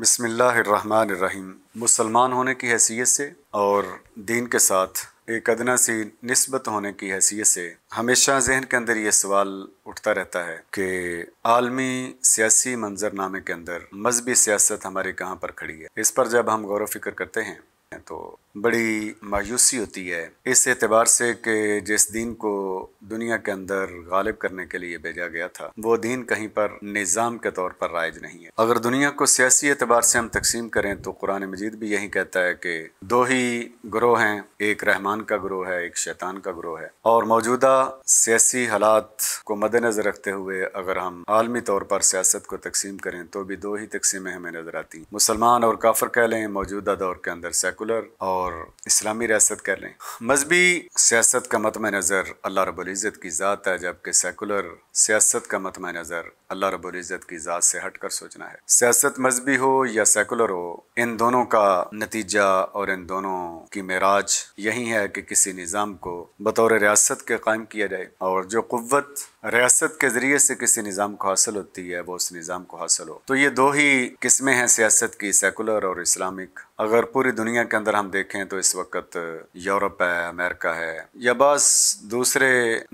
बसमीम मुसलमान होने की हैसियत से और दीन के साथ एक अदना सी नस्बत होने की हैसियत से हमेशा जहन के अंदर ये सवाल उठता रहता है कि आलमी सियासी मंजरनामे के अंदर मजहबी सियासत हमारे कहाँ पर खड़ी है इस पर जब हम गौर व फिक्र करते हैं तो बड़ी मायूसी होती है इस एतबार से कि जिस दिन को दुनिया के अंदर गालिब करने के लिए भेजा गया था वो दिन कहीं पर निज़ाम के तौर पर राइज नहीं है अगर दुनिया को सियासी एतबार से हम तकसीम करें तो कुरान मजीद भी यही कहता है कि दो ही ग्रोह हैं एक रहमान का ग्रोह है एक शैतान का ग्रोह है और मौजूदा सियासी हालात को मद्देनजर रखते हुए अगर हम आलमी तौर पर सियासत को तकसीम करें तो भी दो ही तकसीमें हमें नजर आती मुसलमान और काफर कह लें मौजूदा दौर के अंदर सेकुलर और और इस्लामी रियासत कर लें मजहबी सियासत का मतम नज़र अल्लाह रबुल्ज़त की ज़ात है जबकि सेकुलर सियासत का मतम नज़र अल्लाह रबुल्ज़त की ज़ात से हट कर सोचना है सियासत मजहबी हो या सेकुलर हो इन दोनों का नतीजा और इन दोनों की मराज यही है कि किसी निज़ाम को बतौर रियासत के कायम किया जाए और जो कुत रियासत के ज़रिए से किसी निज़ाम को हासिल होती है वो उस निज़ाम को हासिल हो तो ये दो ही किस्में हैं सियासत की सेकुलर और इस्लामिक अगर पूरी दुनिया के अंदर हम देखें तो इस वक्त यूरोप है अमेरिका है या बस दूसरे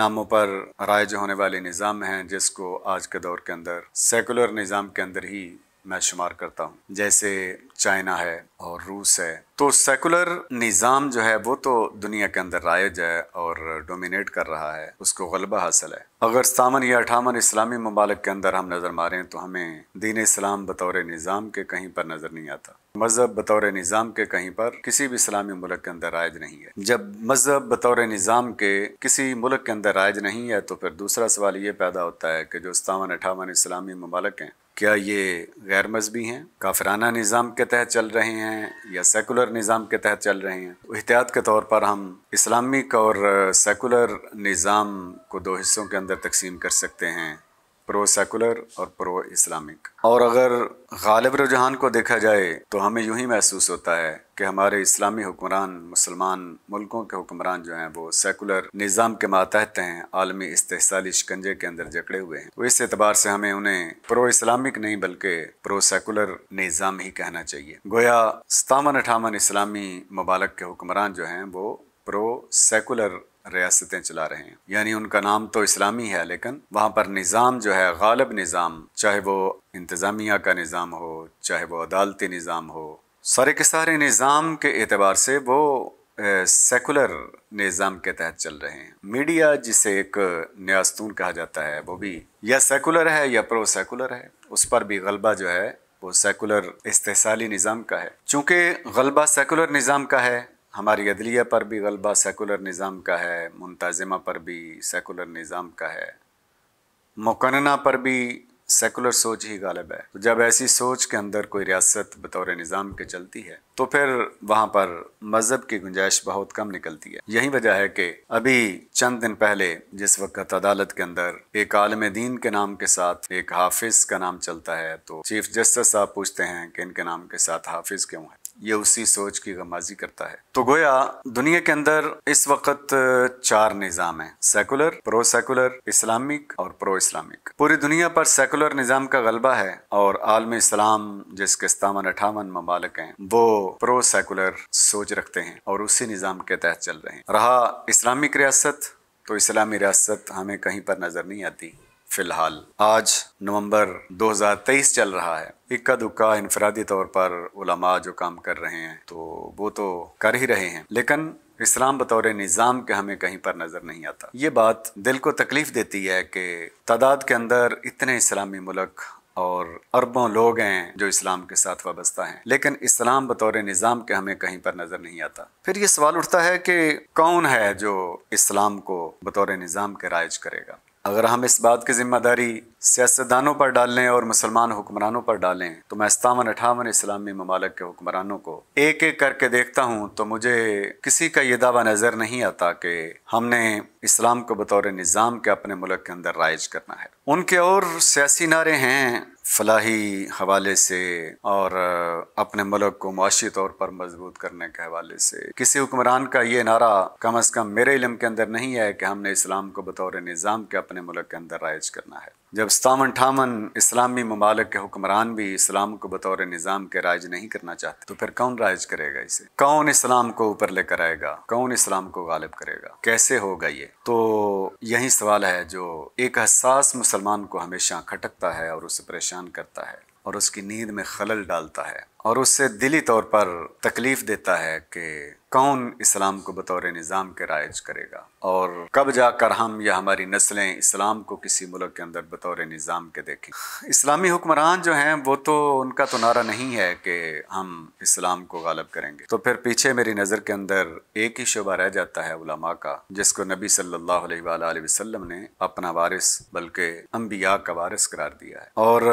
नामों पर जो होने वाले निज़ाम हैं जिसको आज के दौर के अंदर सेकुलर निज़ाम के अंदर ही मैं शुमार करता हूँ जैसे चाइना है और रूस है तो सेकुलर निज़ाम जो है वो तो दुनिया के अंदर रायज है और डोमिनेट कर रहा है उसको गलबा हासिल है अगर सावन या अठावन इस्लामी ममालिक के अंदर हम नज़र मारें तो हमें दीन इस्लाम बतौर निज़ाम के कहीं पर नज़र नहीं आता मज़हब बतौर निज़ाम के कहीं पर किसी भी इस्लामी मुल्क के अंदर रायज नहीं है जब मज़हब बतौर निज़ाम के किसी मुल्क के अंदर रायज नहीं है तो फिर दूसरा सवाल ये पैदा होता है कि जो सतावन अठावन इस्लामी ममालक हैं क्या ये गैर मजहबी हैं काफराना निज़ाम के तहत चल रहे हैं या सेकुलर निज़ाम के तहत चल रहे हैं एहतियात के तौर पर हम इस्लामिक और सेकुलर निज़ाम को दो हिस्सों के अंदर तकसीम कर सकते हैं प्रो सेकुलर और प्रो इस्लामिक और अगर गालिब रुझान को देखा जाए तो हमें यूँ ही महसूस होता है कि हमारे इस्लामी हुक्मरान मुसलमान मुल्कों के हुक्मरान जो हैं वो सेकुलर निज़ाम के मातहत हैं आलमी इस्तेसाली शिकंजे के अंदर जकड़े हुए हैं तो इस एतबार से हमें उन्हें प्रो इस्लामिक नहीं बल्कि प्रो सेकुलर निज़ाम ही कहना चाहिए गोया सतावन अठावन इस्लामी ममालक के हुक्मरान जो हैं वो प्रो सेकुलर रियासतें चला रहे हैं यानी उनका नाम तो इस्लामी है लेकिन वहाँ पर निज़ाम जो है गालब निज़ाम चाहे वो इंतज़ामिया का निज़ाम हो चाहे वो अदालती निज़ाम हो सारे के सारे निज़ाम के एतबार से वो सेकुलर निज़ाम के तहत चल रहे हैं मीडिया जिसे एक न्यास्तून कहा जाता है वो भी या सेकुलर है या प्रो सेकुलर है उस पर भी गलबा जो है वो सेकुलर इस्तेसाली निज़ाम का है चूँकि गलबा सेकुलर निज़ाम का है हमारी अदलिया पर भी गलबा सेकुलर निज़ाम का है मुंतज़मा पर भी सेकुलर निज़ाम का है मुकन्ना पर भी सेकुलर सोच ही गालिब है तो जब ऐसी सोच के अंदर कोई रियासत बतौर निज़ाम के चलती है तो फिर वहाँ पर मज़हब की गुंजाइश बहुत कम निकलती है यही वजह है कि अभी चंद दिन पहले जिस वक्त अदालत के अंदर एक आलम दीन के नाम के साथ एक हाफिज का नाम चलता है तो चीफ जस्टिस साहब पूछते हैं कि इनके नाम के साथ हाफिज क्यों है ये उसी सोच की गमाजी करता है तो गोया दुनिया के अंदर इस वक्त चार निज़ाम हैं सेकुलर प्रो सेकुलर इस्लामिक और प्रो इस्लामिक पूरी दुनिया पर सेकुलर निज़ाम का गलबा है और आलम इस्लाम जिसके सतावन अठावन ममालक हैं वो प्रो सेकुलर सोच रखते हैं और उसी निज़ाम के तहत चल रहे हैं रहा इस्लामिक रियासत तो इस्लामी रियासत हमें कहीं पर नज़र नहीं आती फिलहाल आज नवंबर 2023 चल रहा है इक्का दुक्का इनफरादी तौर पर उलमा जो काम कर रहे हैं तो वो तो कर ही रहे हैं लेकिन इस्लाम बतौर निज़ाम के हमें कहीं पर नज़र नहीं आता ये बात दिल को तकलीफ़ देती है कि तादाद के अंदर इतने इस्लामी मुल्क और अरबों लोग हैं जो इस्लाम के साथ वाबस्ता हैं लेकिन इस्लाम बतौर निज़ाम के हमें कहीं पर नज़र नहीं आता फिर ये सवाल उठता है कि कौन है जो इस्लाम को बतौर निज़ाम के राइज करेगा अगर हम इस बात की ज़िम्मेदारी सियासतदानों पर डालें और मुसलमान हुक्मरानों पर डालें तो मैं सतावन अठावन इस्लामी ममालक के हुक्मरानों को एक एक करके देखता हूँ तो मुझे किसी का ये दावा नज़र नहीं आता कि हमने इस्लाम को बतौर निज़ाम के अपने मुल्क के अंदर राइज करना है उनके और सियासी नारे हैं फलाही हवाले से और अपने मुल्क को मुआशी तौर पर मजबूत करने के हवाले से किसी हुक्मरान का ये नारा कम अज़ कम मेरे इलम के अंदर नहीं है कि हमने इस्लाम को बतौर निज़ाम के अपने मुल्क के अंदर राइज करना है जब सतावन अठावन इस्लामी ममालक के हुक्मरान भी इस्लाम को बतौर निज़ाम के राज नहीं करना चाहते तो फिर कौन राज करेगा इसे कौन इस्लाम को ऊपर लेकर आएगा कौन इस्लाम को गालिब करेगा कैसे होगा ये तो यही सवाल है जो एक हसास मुसलमान को हमेशा खटकता है और उसे परेशान करता है और उसकी नींद में खलल डालता है और उससे दिली तौर पर तकलीफ देता है कि कौन इस्लाम को बतौर निज़ाम के राइज करेगा और कब जाकर हम या हमारी नस्लें इस्लाम को किसी मुल्क के अंदर बतौर निज़ाम के देखें इस्लामी हुक्मरान जो हैं वो तो उनका तो नारा नहीं है कि हम इस्लाम को गालब करेंगे तो फिर पीछे मेरी नज़र के अंदर एक ही शोबा रह जाता है उलमा का जिसको नबी सल्ला वसम ने अपना वारिस बल्कि अम्बिया का वारिस करार दिया है और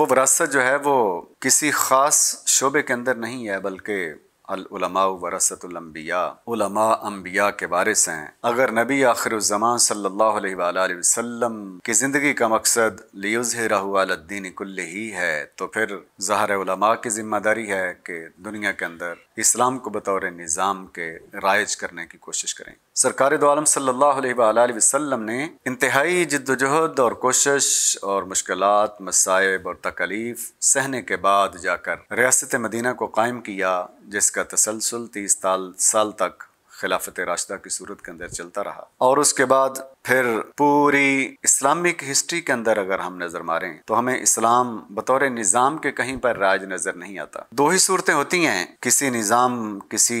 वो वरासत जो है वो किसी ख़ास शोबे के अंदर नहीं है बल्कि अलमा वरसतुलम्बिया उलमा अम्बिया के वारिस हैं अगर नबी आखिर ज़मान की ज़िंदगी का मकसद लियुज़हरादीन कुल्ले ही है तो फिर जहर उलमा की ज़िम्मेदारी है कि दुनिया के अंदर इस्लाम को बतौर निज़ाम के राइज करने की कोशिश करें सरकार दो आलम सल्लल्लाहु अलैहि वसल्लम ने इंतहाई जद्दोजहद और कोशिश और मुश्किल मसायब और तकलीफ़ सहने के बाद जाकर रियासत मदीना को कायम किया जिसका तसलसल तीस साल तक खिलाफत रास्ता की सूरत के अंदर चलता रहा और उसके बाद फिर पूरी इस्लामिक हिस्ट्री के अंदर अगर हम नजर मारें तो हमें इस्लाम बतौर निज़ाम के कहीं पर राज नजर नहीं आता दो ही सूरतें होती हैं किसी निज़ाम किसी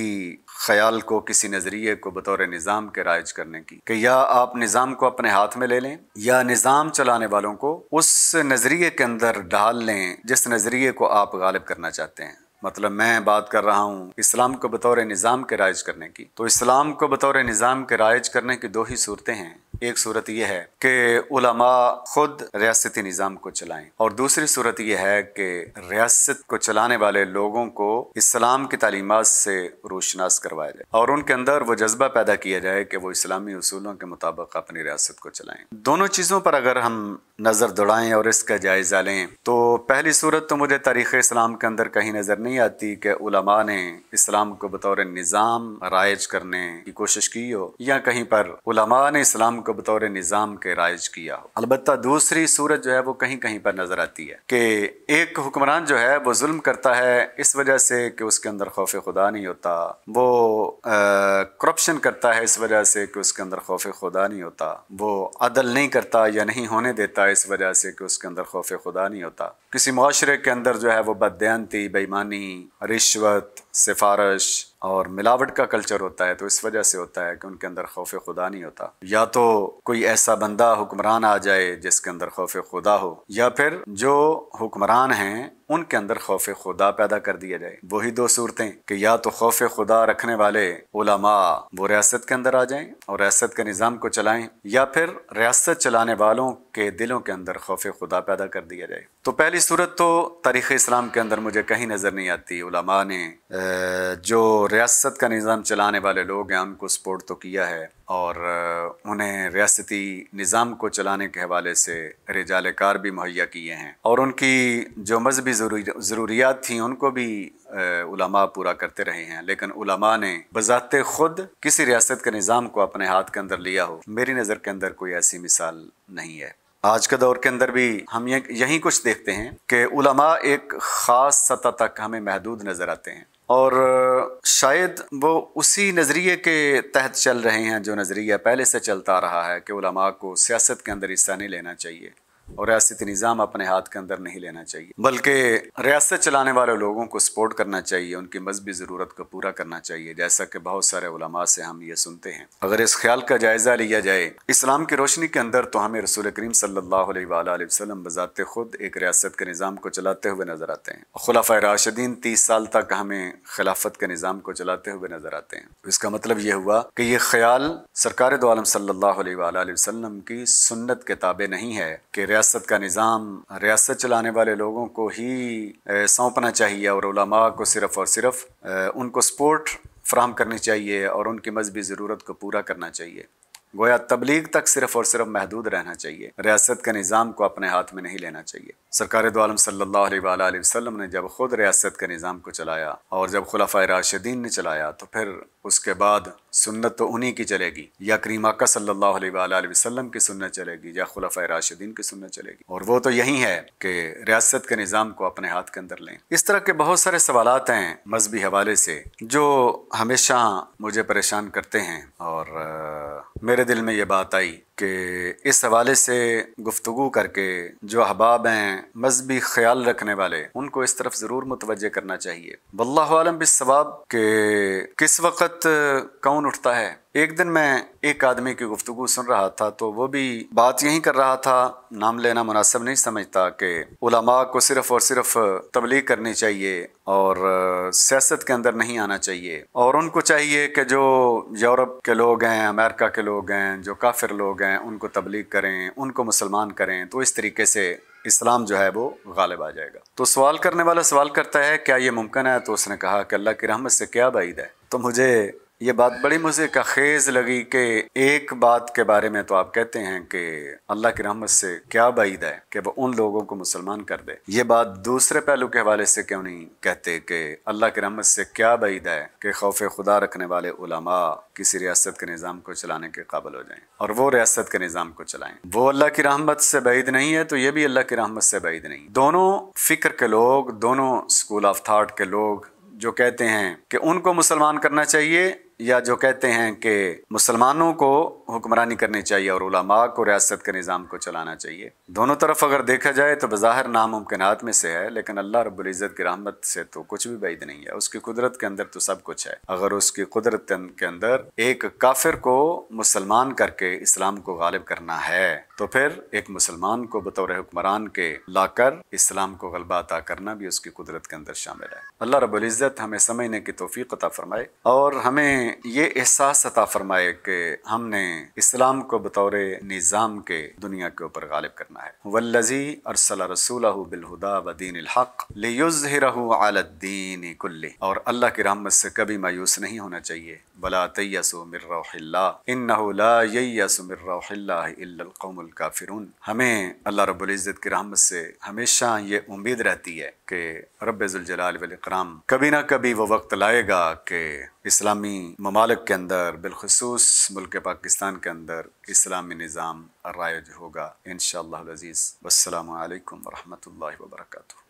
ख्याल को किसी नज़रिए को बतौर निज़ाम के राज करने की कि या आप निज़ाम को अपने हाथ में ले लें या निज़ाम चलाने वालों को उस नज़रिए के अंदर ढाल लें जिस नज़रिए को आप गालिब करना चाहते हैं मतलब मैं बात कर रहा हूँ इस्लाम को बतौर निज़ाम के राइज करने की तो इस्लाम को बतौर निज़ाम के राइज करने की दो ही सूरतें हैं एक सूरत यह है कि उलमा खुद रियासती निज़ाम को चलाएं और दूसरी सूरत यह है कि रियासत को चलाने वाले लोगों को इस्लाम की तालीमत से रोशनास करवाया जाए और उनके अंदर वो जज्बा पैदा किया जाए कि वो इस्लामी असूलों के मुताबिक अपनी रियासत को चलाएं दोनों चीज़ों पर अगर हम नज़र दौड़ाएं और इसका जायज़ा लें तो पहली सूरत तो मुझे तारीख़ इस्लाम के अंदर कहीं नज़र नहीं आती कि उलमा ने इस्लाम को बतौर निज़ाम राइज करने की कोशिश की हो या कहीं पर उलमा ने इस्लाम को बतौर निज़ाम के राइज किया हो अलबत् दूसरी सूरत जो है वो कहीं कहीं पर नज़र आती है कि एक हुक्मरान जो है वो जुल्म करता है इस वजह से कि उसके अंदर खौफ खुदा नहीं होता वो करप्शन करता है इस वजह से कि उसके अंदर खौफ खुदा नहीं होता वो अदल नहीं करता या नहीं होने देता इस वजह से कि उसके अंदर खौफ खुदा नहीं होता किसी माशरे के अंदर जो है वह बदयनती बेईमानी रिश्वत सिफारश और मिलावट का कल्चर होता है तो इस वजह से होता है कि उनके अंदर खौफ खुदा नहीं होता या तो कोई ऐसा बंदा हुक्मरान आ जाए जिसके अंदर खौफ खुदा हो या फिर जो हुक्मरान हैं उनके अंदर खौफ खुदा पैदा कर दिया जाए वही दो सूरतें कि या तो खौफ खुदा रखने वाले उलमा वो रियासत के अंदर आ जाएं और रियासत के निज़ाम को चलाएं या फिर रियासत चलाने वालों के दिलों के अंदर खौफ खुदा पैदा कर दिया जाए तो पहली सूरत तो तारीख़ इस्लाम के अंदर मुझे कहीं नज़र नहीं आती उलमा ने जो रियासत का निज़ाम चलाने वाले लोग हैं उनको सपोर्ट तो किया है और उन्हें रियासती निज़ाम को चलाने के हवाले से रिजाल कार भी मुहैया किए हैं और उनकी जो मजहबी ज़रूरियात थी उनको भी उलमा पूरा करते रहे हैं लेकिन उलमा ने बजात खुद किसी रियासत के निज़ाम को अपने हाथ के अंदर लिया हो मेरी नज़र के अंदर कोई ऐसी मिसाल नहीं है आज के दौर के अंदर भी हम यहीं यही कुछ देखते हैं कि उलमा एक ख़ास सतह तक हमें महदूद नज़र आते हैं और शायद वो उसी नज़रिए के तहत चल रहे हैं जो नज़रिया पहले से चलता रहा है कि उलमा को सियासत के अंदर हिस्सा नहीं लेना चाहिए और रियासती निज़ाम अपने हाथ के अंदर नहीं लेना चाहिए बल्कि रियासत चलाने वाले लोगों को सपोर्ट करना चाहिए उनकी मजहबी ज़रूरत को पूरा करना चाहिए जैसा कि बहुत सारे उलमा से हम ये सुनते हैं अगर इस ख्याल का जायज़ा लिया जाए इस्लाम की रोशनी के अंदर तो हमें रसूल करीम सल्ला वसलम बजाते खुद एक रियासत के निज़ाम को चलाते हुए नज़र आते हैं खुलाफा राशदीन तीस साल तक हमें खिलाफत के निज़ाम को चलाते हुए नज़र आते हैं तो इसका मतलब यह हुआ कि ये ख्याल सरकार दो आलम सल्ला वसलम की सुन्नत के ताबे नहीं है कि रियासत का निज़ाम रियासत चलाने वाले लोगों को ही सौंपना चाहिए और उलमा को सिर्फ़ और सिर्फ उनको सपोर्ट फ्राहम करनी चाहिए और उनकी मजहबी ज़रूरत को पूरा करना चाहिए गोया तबलीग तक सिर्फ और सिर्फ महदूद रहना चाहिए रियासत के निज़ाम को अपने हाथ में नहीं लेना चाहिए सरकार दोम सल्लाम वसलम ने जब खुद रियासत के निज़ाम को चलाया और जब खुलाफा राशिदीन ने चलाया तो फिर उसके बाद सुन्नत तो उन्हीं की चलेगी या करीमा का सल्ला वसलम की सुन्नत चलेगी या खुलाफा राशिदीन की सुनत चलेगी और वो तो यही है कि रियासत के निज़ाम को अपने हाथ के अंदर लें इस तरह के बहुत सारे सवाल हैं मजहबी हवाले से जो हमेशा मुझे परेशान करते हैं और मेरे दिल में ये बात आई कि इस हवाले से गुफ्तु करके जो अहबाब हैं मजहबी ख्याल रखने वाले उनको इस तरफ ज़रूर मुतवजह करना चाहिए वल्लम बिसवाब के किस वक़्त कौन उठता है एक दिन मैं एक आदमी की गुफ्तु सुन रहा था तो वो भी बात यही कर रहा था नाम लेना मुनासिब नहीं समझता कि उलमा को सिर्फ और सिर्फ तबलीग करनी चाहिए और सियासत के अंदर नहीं आना चाहिए और उनको चाहिए कि जो यूरोप के लोग हैं अमेरिका के लोग हैं जो काफिर लोग हैं लगाएं उनको तबलीग करें उनको मुसलमान करें तो इस तरीके से इस्लाम जो है वो गालिब आ जाएगा तो सवाल करने वाला सवाल करता है क्या ये मुमकिन है तो उसने कहा कि अल्लाह की रहमत से क्या बाईद है तो मुझे ये बात बड़ी मुझे कखेज लगी कि एक बात के बारे में तो आप कहते हैं कि अल्लाह की रहमत से क्या बाइद है कि वो उन लोगों को मुसलमान कर दे ये बात दूसरे पहलू के हवाले से क्यों नहीं कहते कि अल्लाह की रहमत से क्या बाइद है कि खौफ खुदा रखने वाले उलमा किसी रियासत के निज़ाम को चलाने के काबिल हो जाएं और वो रियासत के निज़ाम को चलाएं वो अल्लाह की रहमत से बैद नहीं है तो ये भी अल्लाह की रहमत से बैद नहीं दोनों फिक्र के लोग दोनों स्कूल ऑफ थाट के लोग जो कहते हैं कि उनको मुसलमान करना चाहिए या जो कहते हैं कि मुसलमानों को हुक्मरानी करनी चाहिए और उलमा को रियासत के निज़ाम को चलाना चाहिए दोनों तरफ अगर देखा जाए तो बाहर नामुमकिन में से है लेकिन अल्लाह रबुल्ज़त की रहमत से तो कुछ भी बैद नहीं है उसकी कुदरत के अंदर तो सब कुछ है अगर उसकी कुदरत के अंदर एक काफिर को मुसलमान करके इस्लाम को गालिब करना है तो फिर एक मुसलमान को बतौर हुक्मरान के लाकर इस्लाम को गलबा अता करना भी उसकी कुदरत के अंदर शामिल है अल्लाह रबुल्ज़त हमें समझने की तोफ़ी कता फरमाए और हमें ये एहसास सता फरमाए कि हमने इस्लाम को बतौर निज़ाम के दुनिया के ऊपर गालिब करना है वल्लजी अरसल रसूल बिलहुदा बदीन हक लेजहरहू आलद्दीन कुल्ली और अल्लाह की रहमत से कभी मायूस नहीं होना चाहिए बला तयसु मिर्रहिल्ला इन ला यसु मिर्रहिल्लाकौमुल काफिरून हमें अल्लाह रबुल्ज़त की रहमत से हमेशा ये उम्मीद रहती है कि रब्ज़ुलजलाम कभी ना कभी वो वक्त लाएगा कि इस्लामी ममालक के अंदर बिलखसूस मुल्क पाकिस्तान के अंदर इस्लामी निज़ाम रायज होगा इन शजीज़ वालकम वरहमल वर्का